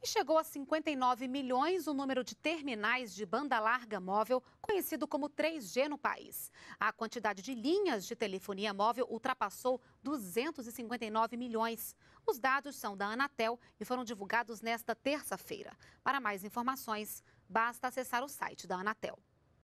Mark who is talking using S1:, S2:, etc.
S1: E chegou a 59 milhões o número de terminais de banda larga móvel, conhecido como 3G no país. A quantidade de linhas de telefonia móvel ultrapassou 259 milhões. Os dados são da Anatel e foram divulgados nesta terça-feira. Para mais informações, basta acessar o site da Anatel.